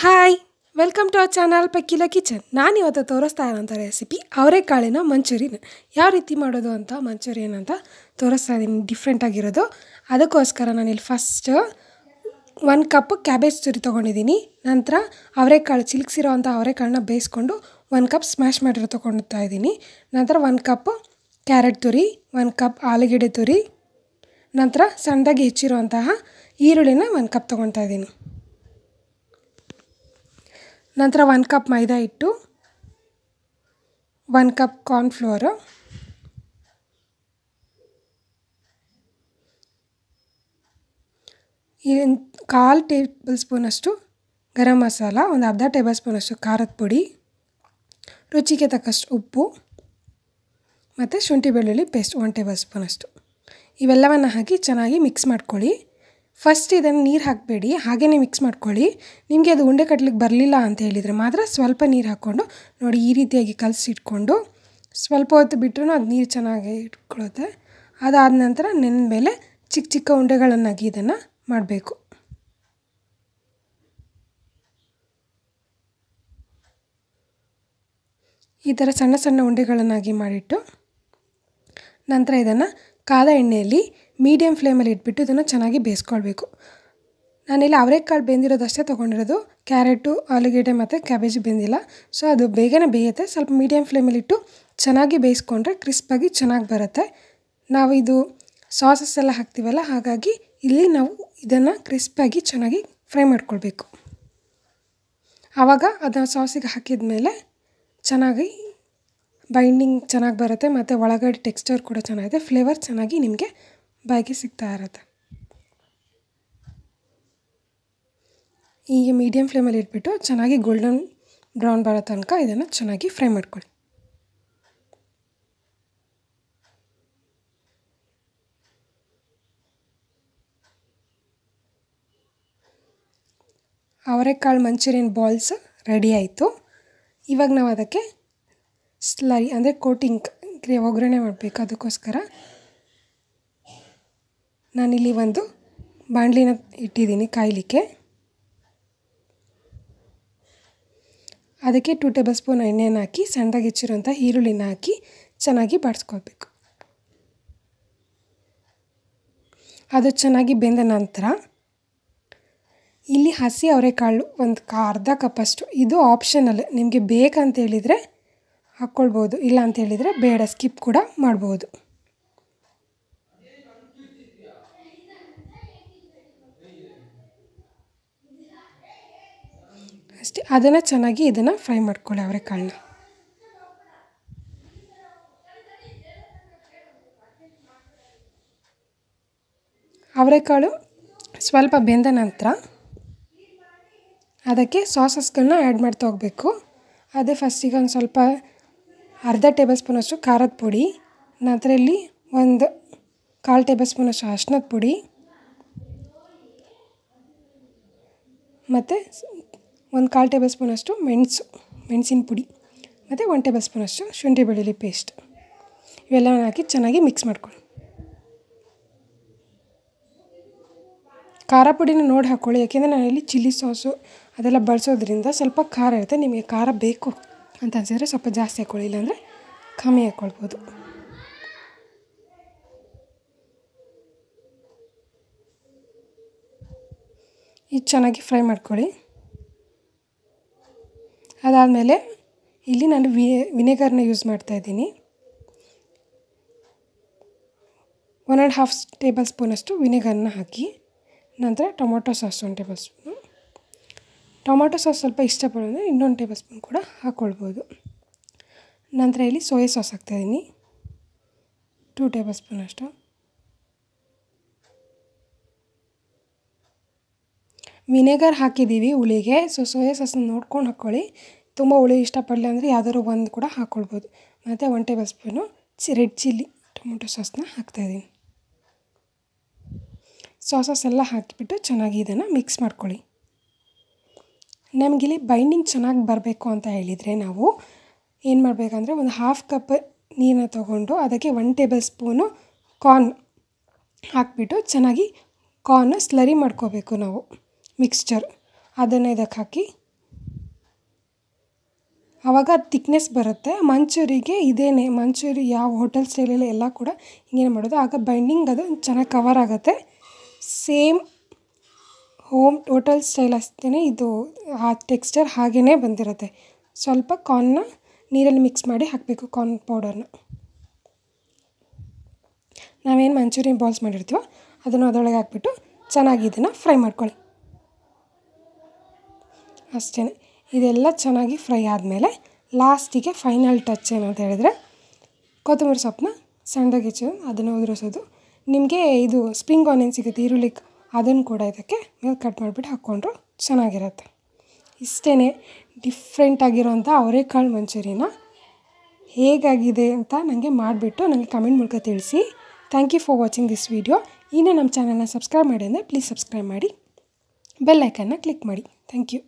hi welcome to our channel ಪಕ್ಕಿಲ kitchen ನಾನು ಇವತ್ತು ತೋರಿಸ್ತಾ ಇರೋಂಥ ರೆಸಿಪಿ ಅವರೆಕಾಳಿನ ಮಂಚೂರಿಯನ್ ಯಾವ ರೀತಿ ಮಾಡೋದು ಅಂತ ಮಂಚೂರಿಯನ್ ಅಂತ ತೋರಿಸ್ತಾ ಇದ್ದೀನಿ ಡಿಫ್ರೆಂಟ್ ಆಗಿರೋದು ಅದಕ್ಕೋಸ್ಕರ ನಾನಿಲ್ಲಿ ಫಸ್ಟ್ ಒನ್ ಕಪ್ ಕ್ಯಾಬೇಜ್ ತುರಿ ತೊಗೊಂಡಿದ್ದೀನಿ ನಂತರ ಅವರೆಕಾಳು ಚಿಲ್ಕ್ಸಿರೋ ಅಂಥ ಅವರೆಕಾಳನ್ನ ಬೇಯಿಸ್ಕೊಂಡು ಒಂದು ಕಪ್ ಸ್ಮ್ಯಾಶ್ ಮಾಡಿರೋ ತೊಗೊಳ್ತಾ ಇದ್ದೀನಿ ನಂತರ ಒಂದು ಕಪ್ ಕ್ಯಾರೆಟ್ ತುರಿ ಒಂದು ಕಪ್ ಆಲೂಗೆಡ್ಡೆ ತುರಿ ನಂತರ ಸಣ್ಣದಾಗಿ ಹೆಚ್ಚಿರುವಂತಹ ಈರುಳ್ಳಿನ ಒಂದು ಕಪ್ ತೊಗೊಳ್ತಾ ಇದ್ದೀನಿ ನಂತರ ಒನ್ ಕಪ್ ಮೈದಾ ಹಿಟ್ಟು ಒನ್ ಕಪ್ ಕಾರ್ನ್ಫ್ಲೋರು ಕಾಲು ಟೇಬಲ್ ಸ್ಪೂನಷ್ಟು ಗರಂ ಮಸಾಲ ಒಂದು ಅರ್ಧ ಟೇಬಲ್ ಸ್ಪೂನಷ್ಟು ಖಾರದ ಪುಡಿ ರುಚಿಗೆ ತಕ್ಕಷ್ಟು ಉಪ್ಪು ಮತ್ತು ಶುಂಠಿ ಬೆಳ್ಳುಳ್ಳಿ ಪೇಸ್ಟ್ ಒನ್ ಟೇಬಲ್ ಸ್ಪೂನಷ್ಟು ಇವೆಲ್ಲವನ್ನು ಹಾಕಿ ಚೆನ್ನಾಗಿ ಮಿಕ್ಸ್ ಮಾಡ್ಕೊಳ್ಳಿ ಫಸ್ಟ್ ಇದನ್ನು ನೀರು ಹಾಕಬೇಡಿ ಹಾಗೇ ಮಿಕ್ಸ್ ಮಾಡ್ಕೊಳ್ಳಿ ನಿಮಗೆ ಅದು ಉಂಡೆ ಕಟ್ಲಿಕ್ಕೆ ಬರಲಿಲ್ಲ ಅಂತ ಹೇಳಿದರೆ ಮಾತ್ರ ಸ್ವಲ್ಪ ನೀರು ಹಾಕ್ಕೊಂಡು ನೋಡಿ ಈ ರೀತಿಯಾಗಿ ಕಲಸಿಟ್ಕೊಂಡು ಸ್ವಲ್ಪ ಹೊತ್ತು ಬಿಟ್ಟರೂ ಅದು ನೀರು ಚೆನ್ನಾಗಿ ಇಟ್ಕೊಳ್ಳುತ್ತೆ ಅದಾದ ನಂತರ ಮೇಲೆ ಚಿಕ್ಕ ಚಿಕ್ಕ ಉಂಡೆಗಳನ್ನಾಗಿ ಇದನ್ನು ಮಾಡಬೇಕು ಈ ಥರ ಸಣ್ಣ ಸಣ್ಣ ಉಂಡೆಗಳನ್ನಾಗಿ ಮಾಡಿಟ್ಟು ನಂತರ ಇದನ್ನು ಕಾದ ಎಣ್ಣೆಯಲ್ಲಿ ಮೀಡಿಯಮ್ ಫ್ಲೇಮಲ್ಲಿ ಇಟ್ಬಿಟ್ಟು ಇದನ್ನು ಚೆನ್ನಾಗಿ ಬೇಯಿಸ್ಕೊಳ್ಬೇಕು ನಾನಿಲ್ಲಿ ಅವರೆಕಾಳು ಬೆಂದಿರೋದಷ್ಟೇ ತೊಗೊಂಡಿರೋದು ಕ್ಯಾರೆಟು ಆಲೂಗೆಡ್ಡೆ ಮತ್ತು ಕ್ಯಾಬೇಜ್ ಬೆಂದಿಲ್ಲ ಸೊ ಅದು ಬೇಗನೆ ಬೇಯುತ್ತೆ ಸ್ವಲ್ಪ ಮೀಡಿಯಮ್ ಫ್ಲೇಮಲ್ಲಿ ಇಟ್ಟು ಚೆನ್ನಾಗಿ ಬೇಯಿಸ್ಕೊಂಡ್ರೆ ಕ್ರಿಸ್ಪಾಗಿ ಚೆನ್ನಾಗಿ ಬರುತ್ತೆ ನಾವು ಇದು ಸಾಸಸ್ ಎಲ್ಲ ಹಾಕ್ತೀವಲ್ಲ ಹಾಗಾಗಿ ಇಲ್ಲಿ ನಾವು ಇದನ್ನು ಕ್ರಿಸ್ಪಾಗಿ ಚೆನ್ನಾಗಿ ಫ್ರೈ ಮಾಡ್ಕೊಳ್ಬೇಕು ಆವಾಗ ಅದನ್ನು ಸಾಸಿಗೆ ಹಾಕಿದ ಮೇಲೆ ಚೆನ್ನಾಗಿ ಬೈಂಡಿಂಗ್ ಚೆನ್ನಾಗಿ ಬರುತ್ತೆ ಮತ್ತು ಒಳಗಡೆ ಟೆಕ್ಸ್ಚರ್ ಕೂಡ ಚೆನ್ನಾಗಿದೆ ಫ್ಲೇವರ್ ಚೆನ್ನಾಗಿ ನಿಮಗೆ ಬಾಯಿಗೆ ಸಿಗ್ತಾ ಇರುತ್ತೆ ಹೀಗೆ ಮೀಡಿಯಮ್ ಫ್ಲೇಮಲ್ಲಿ ಇಟ್ಬಿಟ್ಟು ಚೆನ್ನಾಗಿ ಗೋಲ್ಡನ್ ಬ್ರೌನ್ ಬರೋ ತನಕ ಇದನ್ನು ಚೆನ್ನಾಗಿ ಫ್ರೈ ಮಾಡ್ಕೊಳ್ಳಿ ಅವರೆಕಾಳು ಮಂಚೂರಿಯನ್ ಬಾಲ್ಸ್ ರೆಡಿ ಆಯಿತು ಇವಾಗ ನಾವು ಅದಕ್ಕೆ ಸ್ಲೈ ಅಂದರೆ ಕೋಟಿಂಗ್ ಗ್ರೇ ಒಗ್ಗರಣೆ ಮಾಡಬೇಕು ಅದಕ್ಕೋಸ್ಕರ ನಾನಿಲ್ಲಿ ಒಂದು ಬಾಣಲಿನ ಇಟ್ಟಿದ್ದೀನಿ ಕಾಯಲಿಕ್ಕೆ ಅದಕ್ಕೆ ಟೂ ಟೇಬಲ್ ಸ್ಪೂನ್ ಎಣ್ಣೆನ ಹಾಕಿ ಸಣ್ಣದಾಗಿ ಹೆಚ್ಚಿರೋಂಥ ಈರುಳ್ಳಿನ ಹಾಕಿ ಚೆನ್ನಾಗಿ ಬಾಡಿಸ್ಕೊಳ್ಬೇಕು ಅದು ಚೆನ್ನಾಗಿ ಬೆಂದ ನಂತರ ಇಲ್ಲಿ ಹಸಿ ಅವರೆಕಾಳು ಒಂದು ಕಾ ಅರ್ಧ ಕಪ್ಪಷ್ಟು ಇದು ಆಪ್ಷನಲ್ ನಿಮಗೆ ಬೇಕಂತೇಳಿದರೆ ಹಾಕ್ಕೊಳ್ಬೋದು ಇಲ್ಲ ಅಂತ ಹೇಳಿದರೆ ಬೇಡ ಸ್ಕಿಪ್ ಕೂಡ ಮಾಡ್ಬೋದು ಅಷ್ಟೇ ಅದನ್ನು ಚೆನ್ನಾಗಿ ಇದನ್ನು ಫ್ರೈ ಮಾಡ್ಕೊಳ್ಳಿ ಅವರೇ ಕಾಳನ್ನ ಅವರೆಕಾಳು ಸ್ವಲ್ಪ ಬೆಂದ ನಂತರ ಅದಕ್ಕೆ ಸಾಸಸ್ಗಳನ್ನ ಆ್ಯಡ್ ಮಾಡ್ತಾ ಹೋಗಬೇಕು ಅದೇ ಫಸ್ಟಿಗೆ ಒಂದು ಸ್ವಲ್ಪ ಅರ್ಧ ಟೇಬಲ್ ಸ್ಪೂನಷ್ಟು ಖಾರದ ಪುಡಿ ನಂತರ ಒಂದು ಕಾಲು ಟೇಬಲ್ ಸ್ಪೂನಷ್ಟು ಅರ್ಶಿನದ ಪುಡಿ ಮತ್ತು ಒಂದು ಕಾಲು ಟೇಬಲ್ ಸ್ಪೂನಷ್ಟು ಮೆಣಸು ಮೆಣಸಿನ ಪುಡಿ ಮತ್ತು ಒನ್ ಟೇಬಲ್ ಸ್ಪೂನಷ್ಟು ಶುಂಠಿ ಬೆಳ್ಳುಳ್ಳಿ ಪೇಸ್ಟ್ ಇವೆಲ್ಲವನ್ನು ಹಾಕಿ ಚೆನ್ನಾಗಿ ಮಿಕ್ಸ್ ಮಾಡ್ಕೊಳ್ಳಿ ಖಾರ ಪುಡಿನ ನೋಡಿ ಹಾಕ್ಕೊಳ್ಳಿ ಯಾಕೆಂದರೆ ನಾನಿಲ್ಲಿ ಚಿಲ್ಲಿ ಸಾಸು ಅದೆಲ್ಲ ಬಳಸೋದ್ರಿಂದ ಸ್ವಲ್ಪ ಖಾರ ಇರುತ್ತೆ ನಿಮಗೆ ಖಾರ ಬೇಕು ಅಂತ ಅನಿಸಿದರೆ ಸ್ವಲ್ಪ ಜಾಸ್ತಿ ಹಾಕ್ಕೊಳ್ಳಿ ಇಲ್ಲಾಂದರೆ ಕಮ್ಮಿ ಹಾಕ್ಕೊಳ್ಬೋದು ಇದು ಚೆನ್ನಾಗಿ ಫ್ರೈ ಮಾಡ್ಕೊಳ್ಳಿ ಅದಾದಮೇಲೆ ಇಲ್ಲಿ ನಾನು ವಿ ವಿನೆಗರ್ನ ಯೂಸ್ ಮಾಡ್ತಾಯಿದ್ದೀನಿ ಒನ್ ಆ್ಯಂಡ್ ಹಾಫ್ ಟೇಬಲ್ ಸ್ಪೂನಷ್ಟು ವಿನೆಗರ್ನ ಹಾಕಿ ನಂತರ tomato sauce one tablespoon tomato sauce ಸ್ವಲ್ಪ ಇಷ್ಟಪಡೋದು ಇನ್ನೊಂದು ಟೇಬಲ್ ಸ್ಪೂನ್ ಕೂಡ ಹಾಕ್ಕೊಳ್ಬೋದು ನಂತರ ಇಲ್ಲಿ ಸೋಯಾ ಸಾಸ್ ಹಾಕ್ತಾಯಿದ್ದೀನಿ ಟೂ ಟೇಬಲ್ ಸ್ಪೂನ್ ಅಷ್ಟು ವಿನೆಗರ್ ಹಾಕಿದ್ದೀವಿ ಹುಳಿಗೆ ಸೊ ಸೋಯಾ ಸಾಸನ್ನ ನೋಡ್ಕೊಂಡು ಹಾಕ್ಕೊಳ್ಳಿ ತುಂಬ ಹುಳಿ ಇಷ್ಟಪಡಲಿ ಅಂದರೆ ಯಾವ್ದಾದ್ರು ಒಂದು ಕೂಡ ಹಾಕ್ಕೊಳ್ಬೋದು ಮತ್ತು ಒನ್ ಟೇಬಲ್ ಸ್ಪೂನು ಚಿ ರೆಡ್ ಚಿಲ್ಲಿ ಟೊಮೊಟೊ ಸಾಸನ್ನ ಹಾಕ್ತಾಯಿದ್ದೀನಿ ಸಾಸಸ್ ಎಲ್ಲ ಹಾಕಿಬಿಟ್ಟು ಚೆನ್ನಾಗಿ ಇದನ್ನು ಮಿಕ್ಸ್ ಮಾಡ್ಕೊಳ್ಳಿ ನಮಗಿಲ್ಲಿ ಬೈಂಡಿಂಗ್ ಚೆನ್ನಾಗಿ ಬರಬೇಕು ಅಂತ ಹೇಳಿದರೆ ನಾವು ಏನು ಮಾಡಬೇಕಂದ್ರೆ ಒಂದು ಹಾಫ್ ಕಪ್ ನೀರನ್ನ ತೊಗೊಂಡು ಅದಕ್ಕೆ ಒನ್ ಟೇಬಲ್ ಸ್ಪೂನು ಕಾರ್ನ್ ಹಾಕಿಬಿಟ್ಟು ಚೆನ್ನಾಗಿ ಕಾರ್ನ್ ಸ್ಲರಿ ಮಾಡ್ಕೋಬೇಕು ನಾವು ಮಿಕ್ಸ್ಚರ್ ಅದನ್ನು ಇದಕ್ಕೆ ಹಾಕಿ ಆವಾಗ ತಿಕ್ನೆಸ್ ಬರುತ್ತೆ ಮಂಚೂರಿಗೆ ಇದೇನೆ ಮಂಚೂರಿ ಯಾವ ಹೋಟೆಲ್ ಸ್ಟೈಲಲ್ಲಿ ಎಲ್ಲ ಕೂಡ ಹಿಂಗೇನು ಮಾಡೋದು ಆಗ ಬೈಂಡಿಂಗ್ ಅದು ಚೆನ್ನಾಗಿ ಕವರ್ ಆಗುತ್ತೆ ಸೇಮ್ ಹೋಮ್ ಟೋಟಲ್ ಸ್ಟೈಲ್ ಅಷ್ಟೇ ಇದು ಆ ಟೆಕ್ಸ್ಚರ್ ಹಾಗೇ ಬಂದಿರುತ್ತೆ ಸ್ವಲ್ಪ ಕಾರ್ನ್ನ ನೀರಲ್ಲಿ ಮಿಕ್ಸ್ ಮಾಡಿ ಹಾಕಬೇಕು ಕಾರ್ನ್ ಪೌಡರ್ನ ನಾವೇನು ಮಂಚೂರಿಯನ್ ಬಾಲ್ಸ್ ಮಾಡಿರ್ತೀವೋ ಅದನ್ನು ಅದರೊಳಗೆ ಹಾಕ್ಬಿಟ್ಟು ಚೆನ್ನಾಗಿ ಇದನ್ನು ಫ್ರೈ ಮಾಡ್ಕೊಳ್ಳಿ ಅಷ್ಟೇ ಇದೆಲ್ಲ ಚೆನ್ನಾಗಿ ಫ್ರೈ ಆದಮೇಲೆ ಲಾಸ್ಟಿಗೆ ಫೈನಲ್ ಟಚ್ ಏನು ಅಂತ ಹೇಳಿದ್ರೆ ಕೊತ್ತಂಬರಿ ಸೊಪ್ಪನ್ನ ಸಣ್ಣದಾಗಿ ಹೆಚ್ಚು ಅದನ್ನು ಉದುರಿಸೋದು ನಿಮಗೆ ಇದು ಸ್ಪ್ರಿಂಗ್ ಆನಿಯನ್ ಸಿಗುತ್ತೆ ಈರುಳ್ಳಿ ಅದನ್ನು ಕೂಡ ಇದಕ್ಕೆ ಮೇಲೆ ಕಟ್ ಮಾಡಿಬಿಟ್ಟು ಹಾಕ್ಕೊಂಡ್ರು ಚೆನ್ನಾಗಿರುತ್ತೆ ಇಷ್ಟೇ ಡಿಫ್ರೆಂಟಾಗಿರೋಂಥ ಅವರೆಕಾಳು ಮಂಚೂರಿನ ಹೇಗಾಗಿದೆ ಅಂತ ನನಗೆ ಮಾಡಿಬಿಟ್ಟು ನನಗೆ ಕಮೆಂಟ್ ಮೂಲಕ ತಿಳಿಸಿ thank you for watching this video ಇನ್ನೂ ನಮ್ಮ ಚಾನಲ್ನ ಸಬ್ಸ್ಕ್ರೈಬ್ ಮಾಡಿ ಅಂದರೆ ಪ್ಲೀಸ್ ಸಬ್ಸ್ಕ್ರೈಬ್ ಮಾಡಿ ಬೆಲ್ಲೈಕನ್ನ ಕ್ಲಿಕ್ ಮಾಡಿ ಥ್ಯಾಂಕ್ ಯು